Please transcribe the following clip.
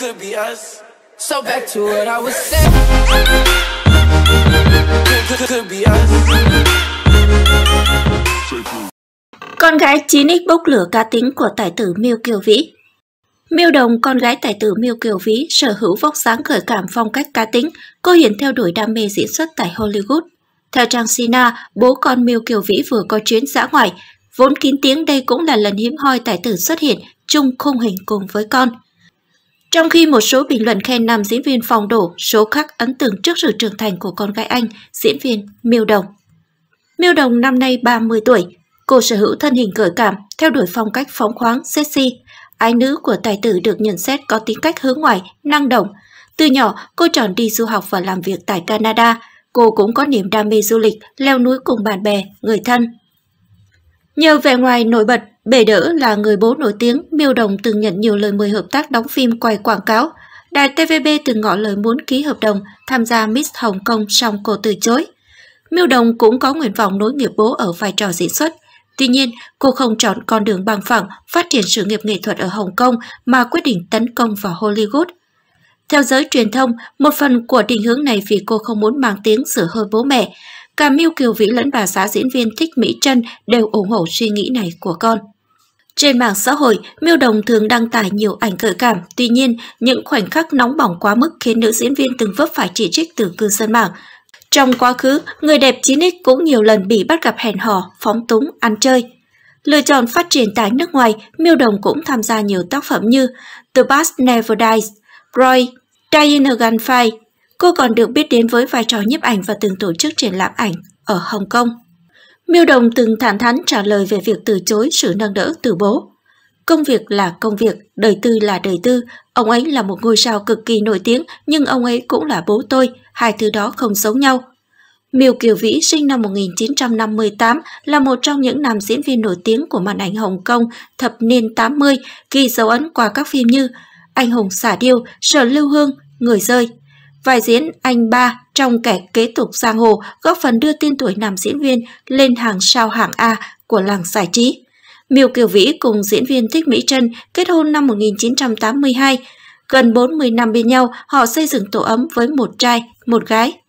could be us. So back to what I was saying. Could, could be us. Con gái 9X bốc lửa cá tính của tài tử Miêu Kiều Vĩ Miêu Đồng, con gái tài tử Miêu Kiều Vĩ, sở hữu vóc dáng gợi cảm phong cách cá tính, cô hiện theo đuổi đam mê diễn xuất tại Hollywood. Theo trang Sina, bố con Miêu Kiều Vĩ vừa có chuyến dã ngoại, vốn kín tiếng đây cũng là lần hiếm hoi tài tử xuất hiện chung khung hình cùng với con – trong khi một số bình luận khen nam diễn viên phòng đổ, số khác ấn tượng trước sự trưởng thành của con gái anh, diễn viên Miêu Đồng. Miêu Đồng năm nay 30 tuổi, cô sở hữu thân hình gợi cảm, theo đuổi phong cách phóng khoáng, sexy. Ái nữ của tài tử được nhận xét có tính cách hướng ngoại, năng động. Từ nhỏ, cô chọn đi du học và làm việc tại Canada. Cô cũng có niềm đam mê du lịch, leo núi cùng bạn bè, người thân. Nhờ vẻ ngoài nổi bật, Bể Đỡ là người bố nổi tiếng, Miêu Đồng từng nhận nhiều lời mời hợp tác đóng phim quay quảng cáo. Đài TVB từng ngỏ lời muốn ký hợp đồng tham gia Miss Hồng Kông song cô từ chối. Miêu Đồng cũng có nguyện vọng nối nghiệp bố ở vai trò diễn xuất. Tuy nhiên, cô không chọn con đường bằng phẳng phát triển sự nghiệp nghệ thuật ở Hồng Kông mà quyết định tấn công vào Hollywood. Theo giới truyền thông, một phần của định hướng này vì cô không muốn mang tiếng sửa hơi bố mẹ, Cả Miêu Kiều Vĩ lẫn bà xã diễn viên Thích Mỹ Trân đều ủng hộ suy nghĩ này của con. Trên mạng xã hội, Miêu Đồng thường đăng tải nhiều ảnh gợi cảm, tuy nhiên, những khoảnh khắc nóng bỏng quá mức khiến nữ diễn viên từng vấp phải chỉ trích từ cư dân mạng. Trong quá khứ, người đẹp 9X cũng nhiều lần bị bắt gặp hẹn hò, phóng túng, ăn chơi. Lựa chọn phát triển tại nước ngoài, Miêu Đồng cũng tham gia nhiều tác phẩm như The Past Never Dies, Roy, Diana Gunfire, Cô còn được biết đến với vai trò nhiếp ảnh và từng tổ chức triển lãm ảnh ở Hồng Kông. Miêu Đồng từng thẳng thắn trả lời về việc từ chối sự nâng đỡ từ bố. Công việc là công việc, đời tư là đời tư, ông ấy là một ngôi sao cực kỳ nổi tiếng nhưng ông ấy cũng là bố tôi, hai thứ đó không giống nhau. Miêu Kiều Vĩ sinh năm 1958 là một trong những nam diễn viên nổi tiếng của màn ảnh Hồng Kông thập niên 80, ghi dấu ấn qua các phim như Anh hùng xả điêu, Sở lưu hương, Người rơi, Vai diễn anh ba trong kẻ kế tục giang hồ góp phần đưa tên tuổi nam diễn viên lên hàng sao hạng A của làng giải trí. Miêu Kiều Vĩ cùng diễn viên Thích Mỹ Trân kết hôn năm 1982. Gần 40 năm bên nhau, họ xây dựng tổ ấm với một trai, một gái.